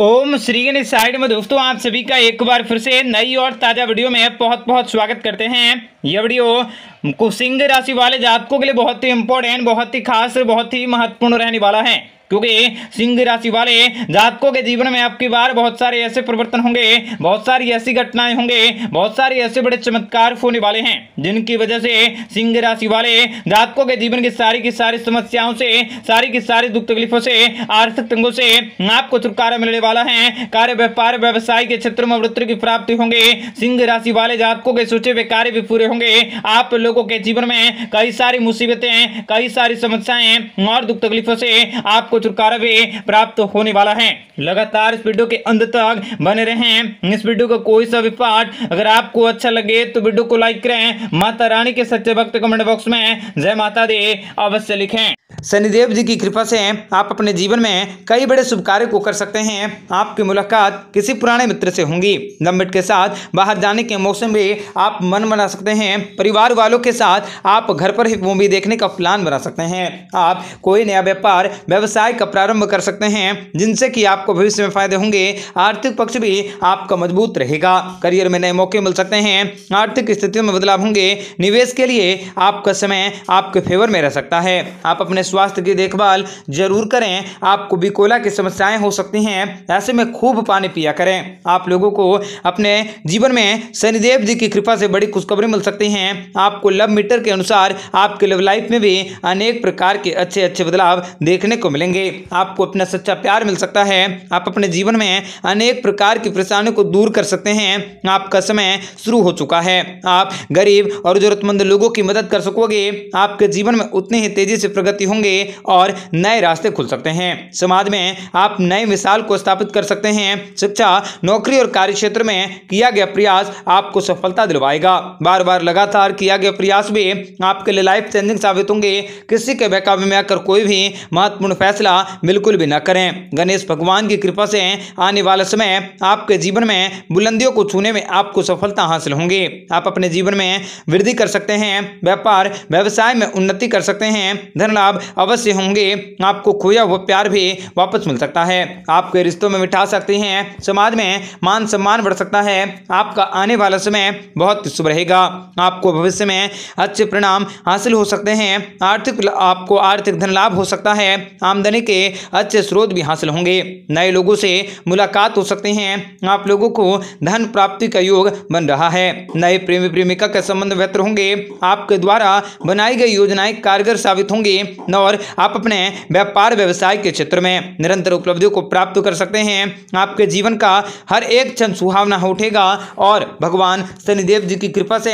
ओम Shri Ganesh side में दोस्तों आप सभी का एक बार फिर से नई और ताज़ा वीडियो में बहुत बहुत स्वागत करते हैं यह वीडियो सिंह राशि वाले जातकों के लिए बहुत ही इंपॉर्टेंट बहुत ही खास बहुत ही महत्वपूर्ण रहने वाला है क्योंकि सिंह राशि वाले जातकों के जीवन में आपकी बार बहुत सारे ऐसे परिवर्तन होंगे बहुत सारी ऐसी घटनाएं होंगे बहुत सारे ऐसे बड़े चमत्कार होने वाले हैं जिनकी वजह से सिंह राशि वाले जातकों के जीवन की सारी की सारी समस्याओं से सारी की सारी दुख तकलीफों से आर्थिक तंगों से आपको छुटकारा मिलने वाला है कार्य व्यापार व्यवसाय के क्षेत्र में वृत्ति की प्राप्ति होंगे सिंह राशि वाले जातकों के सोचे हुए कार्य भी पूरे होंगे आप लोगों के जीवन में कई सारी मुसीबतें कई सारी समस्याएं और दुख तकलीफों से आपको छुटकारा भी प्राप्त होने वाला है लगातार इस वीडियो के अंत तक बने रहें इस वीडियो का कोई सा भी पार्ट अगर आपको अच्छा लगे तो वीडियो को लाइक करें माता रानी के सच्चे भक्त कमेंट बॉक्स में जय माता दे अवश्य लिखें शनिदेव जी की कृपा से आप अपने जीवन में कई बड़े शुभ कार्य को कर सकते हैं आपकी मुलाकात किसी पुराने मित्र से होंगी लंबिट के साथ बाहर जाने के मौसम भी आप मन बना सकते हैं परिवार वालों के साथ आप घर पर ही मूवी देखने का प्लान बना सकते हैं आप कोई नया व्यापार व्यवसाय व्यवसाय का प्रारंभ कर सकते हैं जिनसे कि आपको भविष्य में फायदे होंगे आर्थिक पक्ष भी आपका मजबूत रहेगा करियर में नए मौके मिल सकते हैं आर्थिक स्थितियों में बदलाव होंगे निवेश के लिए आपका समय आपके फेवर में रह सकता है आप अपने स्वास्थ्य की देखभाल जरूर करें आपको बिकोला की समस्याएं हो सकती हैं ऐसे में खूब पानी पिया करें आप लोगों को अपने जीवन में शनिदेव जी की कृपा से बड़ी खुशखबरी मिल सकती हैं आपको लव मीटर के अनुसार आपके लव लाइफ में भी अनेक प्रकार के अच्छे अच्छे बदलाव देखने को मिलेंगे करेंगे आपको अपना सच्चा प्यार मिल सकता है आप अपने जीवन में अनेक प्रकार की परेशानियों को दूर कर सकते हैं आपका समय शुरू हो चुका है आप गरीब और जरूरतमंद लोगों की मदद कर सकोगे आपके जीवन में उतनी ही तेजी से प्रगति होंगे और नए रास्ते खुल सकते हैं समाज में आप नए मिसाल को स्थापित कर सकते हैं शिक्षा नौकरी और कार्य क्षेत्र में किया गया प्रयास आपको सफलता दिलवाएगा बार बार लगातार किया गया प्रयास भी आपके लिए लाइफ चेंजिंग साबित होंगे किसी के बहकावे में आकर कोई भी महत्वपूर्ण फैसला मामला बिल्कुल भी न करें गणेश भगवान की कृपा से आने वाला समय आपके जीवन में बुलंदियों को छूने में आपको सफलता हासिल होंगी आप अपने जीवन में वृद्धि कर सकते हैं व्यापार व्यवसाय में उन्नति कर सकते हैं धन लाभ अवश्य होंगे आपको खोया हुआ प्यार भी वापस मिल सकता है आपके रिश्तों में मिठा सकते हैं समाज में मान सम्मान बढ़ सकता है आपका आने वाला समय बहुत शुभ रहेगा आपको भविष्य में अच्छे परिणाम हासिल हो सकते हैं आर्थिक आपको आर्थिक धन लाभ हो सकता है आमदनी करने के अच्छे स्रोत भी हासिल होंगे नए लोगों से मुलाकात हो सकते हैं आप लोगों को धन प्राप्ति का योग बन रहा है नए प्रेमी प्रेमिका के संबंध बेहतर होंगे आपके द्वारा बनाई गई योजनाएं कारगर साबित होंगी और आप अपने व्यापार व्यवसाय के क्षेत्र में निरंतर उपलब्धियों को प्राप्त कर सकते हैं आपके जीवन का हर एक क्षण सुहावना उठेगा और भगवान शनिदेव जी की कृपा से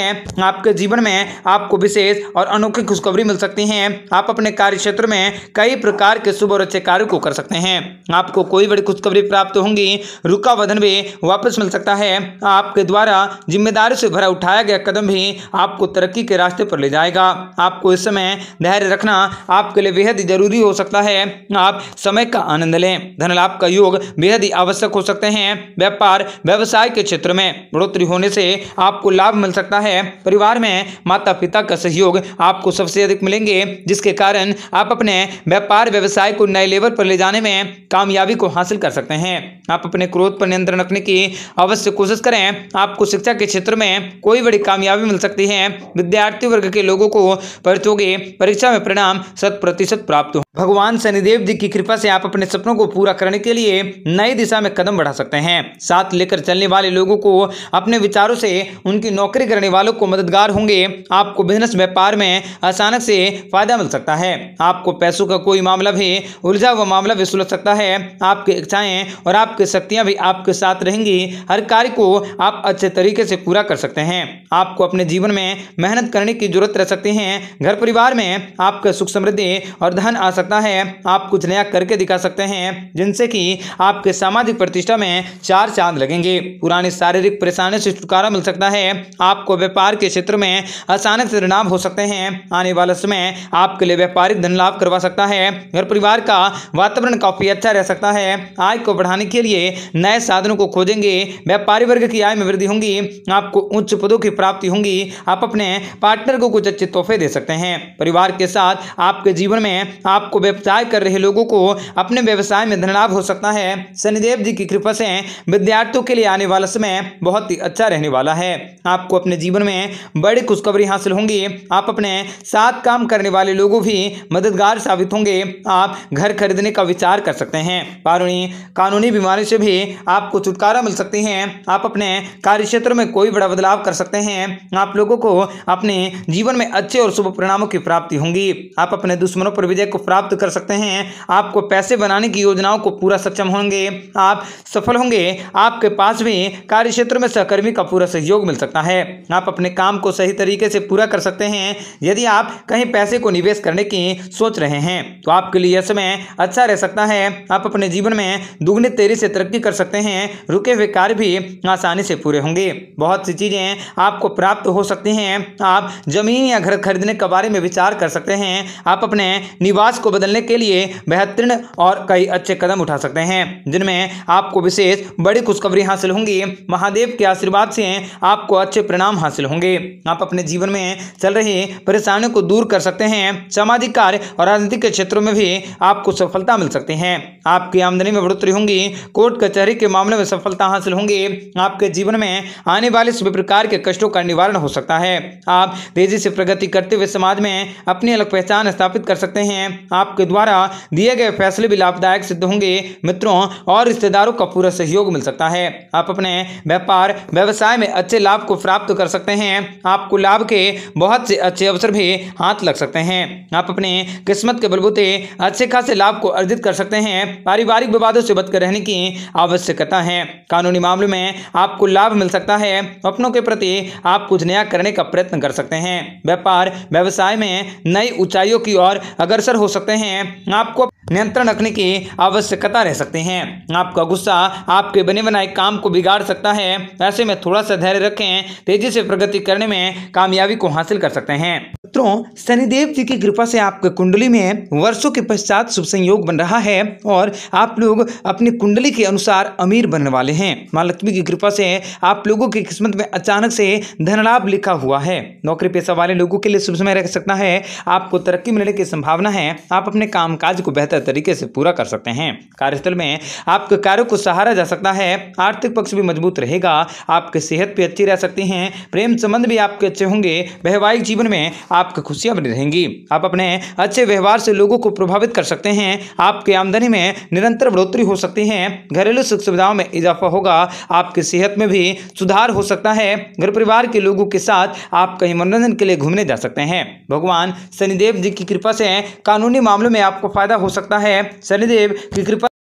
आपके जीवन में आपको विशेष और अनोखी खुशखबरी मिल सकती है आप अपने कार्य क्षेत्र में कई प्रकार के शुभ और अच्छे कार्य को कर सकते हैं आपको कोई बड़ी खुशखबरी प्राप्त होंगी रुका वधन भी वापस मिल सकता है आपके द्वारा जिम्मेदारी से भरा उठाया गया कदम भी आपको तरक्की के रास्ते पर ले जाएगा आपको इस समय धैर्य रखना आपके लिए बेहद जरूरी हो सकता है आप समय का आनंद लें धन लाभ का योग बेहद ही आवश्यक हो सकते हैं व्यापार व्यवसाय के क्षेत्र में बढ़ोतरी होने से आपको लाभ मिल सकता है परिवार में माता पिता का सहयोग आपको सबसे अधिक मिलेंगे जिसके कारण आप अपने व्यापार व्यवसाय को नए लेवल पर ले जाने में कामयाबी को हासिल कर सकते हैं आप अपने क्रोध पर नियंत्रण रखने की अवश्य कोशिश करें आपको शिक्षा के क्षेत्र में कोई बड़ी कामयाबी मिल सकती है विद्यार्थी वर्ग के लोगों को परिचोगे परीक्षा में परिणाम शत प्रतिशत प्राप्त भगवान शनिदेव जी की कृपा से आप अपने सपनों को पूरा करने के लिए नई दिशा में कदम बढ़ा सकते हैं साथ लेकर चलने वाले लोगों को अपने विचारों से उनकी नौकरी करने वालों को मददगार होंगे आपको बिजनेस व्यापार में अचानक से फायदा मिल सकता है आपको पैसों का कोई मामला भी उलझा हुआ मामला भी सुलझ सकता है आपकी इच्छाएं और आपकी शक्तियाँ भी आपके साथ रहेंगी हर कार्य को आप अच्छे तरीके से पूरा कर सकते हैं आपको अपने जीवन में मेहनत करने की जरूरत रह सकती है घर परिवार में आपका सुख समृद्धि और धन आ सकता सकता है आप कुछ नया करके दिखा सकते हैं जिनसे कि आपके सामाजिक प्रतिष्ठा में चार चांद लगेंगे पुरानी शारीरिक परेशानी से छुटकारा मिल सकता है आपको व्यापार के क्षेत्र में अचानक से परिणाम हो सकते हैं आने वाले समय आपके लिए व्यापारिक धन लाभ करवा सकता है घर परिवार का वातावरण काफी अच्छा रह सकता है आय को बढ़ाने के लिए नए साधनों को खोजेंगे व्यापारी वर्ग की आय में वृद्धि होंगी आपको उच्च पदों की प्राप्ति होंगी आप अपने पार्टनर को कुछ अच्छे तोहफे दे सकते हैं परिवार के साथ आपके जीवन में आपको आपको व्यवसाय कर रहे लोगों को अपने व्यवसाय में धनलाभ हो सकता है शनिदेव जी की कृपा से विद्यार्थियों के लिए आने वाला समय बहुत ही अच्छा रहने वाला है आपको अपने जीवन में बड़ी खुशखबरी हासिल होंगी आप अपने साथ काम करने वाले लोगों भी मददगार साबित होंगे आप घर खरीदने का विचार कर सकते हैं कानूनी कानूनी बीमारी से भी आपको छुटकारा मिल सकती है आप अपने कार्य क्षेत्र में कोई बड़ा बदलाव कर सकते हैं आप लोगों को अपने जीवन में अच्छे और शुभ परिणामों की प्राप्ति होंगी आप अपने दुश्मनों पर विजय को प्राप्त प्राप्त कर सकते हैं आपको पैसे बनाने की योजनाओं को पूरा सक्षम होंगे आप सफल होंगे आपके पास भी कार्य क्षेत्र में सहकर्मी का पूरा सहयोग मिल सकता है आप अपने काम को सही तरीके से पूरा कर सकते हैं यदि आप कहीं पैसे को निवेश करने की सोच रहे हैं तो आपके लिए यह समय अच्छा रह सकता है आप अपने जीवन में दुगने तेरी से तरक्की कर सकते हैं रुके हुए कार्य भी आसानी से पूरे होंगे बहुत सी चीज़ें आपको प्राप्त हो सकती हैं आप जमीन या घर खरीदने के बारे में विचार कर सकते हैं आप अपने निवास को बदलने के लिए बेहतरीन और कई अच्छे कदम उठा सकते हैं जिनमें आपको विशेष बड़ी खुशखबरी हासिल होंगी महादेव के आशीर्वाद से आपको अच्छे परिणाम हासिल होंगे आप अपने जीवन में चल रही परेशानियों को दूर कर सकते हैं सामाजिक कार्य और राजनीतिक के क्षेत्रों में भी आपको सफलता मिल सकती है आपकी आमदनी में बढ़ोतरी होंगी कोर्ट कचहरी के मामले में सफलता हासिल होंगी आपके जीवन में आने वाले सभी प्रकार के कष्टों का निवारण हो सकता है आप तेजी से प्रगति करते हुए समाज में अपनी अलग पहचान स्थापित कर सकते हैं आप आपके द्वारा दिए गए फैसले भी लाभदायक सिद्ध होंगे मित्रों और रिश्तेदारों का पूरा सहयोग मिल सकता है आप अपने व्यापार व्यवसाय में अच्छे लाभ को प्राप्त कर सकते हैं आपको लाभ के बहुत से अच्छे अवसर भी हाथ लग सकते हैं आप अपने किस्मत के बलबूते अच्छे खासे लाभ को अर्जित कर सकते हैं पारिवारिक विवादों से बचकर रहने की आवश्यकता है कानूनी मामलों में आपको लाभ मिल सकता है अपनों के प्रति आप कुछ नया करने का प्रयत्न कर सकते हैं व्यापार व्यवसाय में नई ऊंचाइयों की ओर अग्रसर हो सकते सकते हैं आपको नियंत्रण रखने की आवश्यकता रह सकते हैं आपका गुस्सा आपके बने बनाए काम को बिगाड़ सकता है ऐसे में थोड़ा सा धैर्य रखें तेजी से प्रगति करने में कामयाबी को हासिल कर सकते हैं मित्रों शनिदेव जी की कृपा से आपके कुंडली में वर्षों के पश्चात शुभ संयोग बन रहा है और आप लोग अपनी कुंडली के अनुसार अमीर बनने वाले हैं माँ लक्ष्मी की कृपा से आप लोगों की किस्मत में अचानक से धनलाभ लिखा हुआ है नौकरी पेशा वाले लोगों के लिए शुभ समय रह सकता है आपको तरक्की मिलने की संभावना है आप अपने काम को बेहतर तरीके से पूरा कर सकते हैं कार्यस्थल में आपके कार्यों को सहारा जा सकता है आर्थिक पक्ष भी मजबूत रहेगा आपकी सेहत भी अच्छी रह सकती है प्रेम संबंध भी आपके अच्छे होंगे वैवाहिक जीवन में आप आपकी खुशियाँ बनी रहेंगी आप अपने अच्छे व्यवहार से लोगों को प्रभावित कर सकते हैं आपकी आमदनी में निरंतर बढ़ोतरी हो सकती है घरेलू सुख सुविधाओं में इजाफा होगा आपकी सेहत में भी सुधार हो सकता है घर परिवार के लोगों के साथ आप कहीं मनोरंजन के लिए घूमने जा सकते हैं भगवान शनिदेव जी की कृपा से कानूनी मामलों में आपको फायदा हो सकता है शनिदेव की कृपा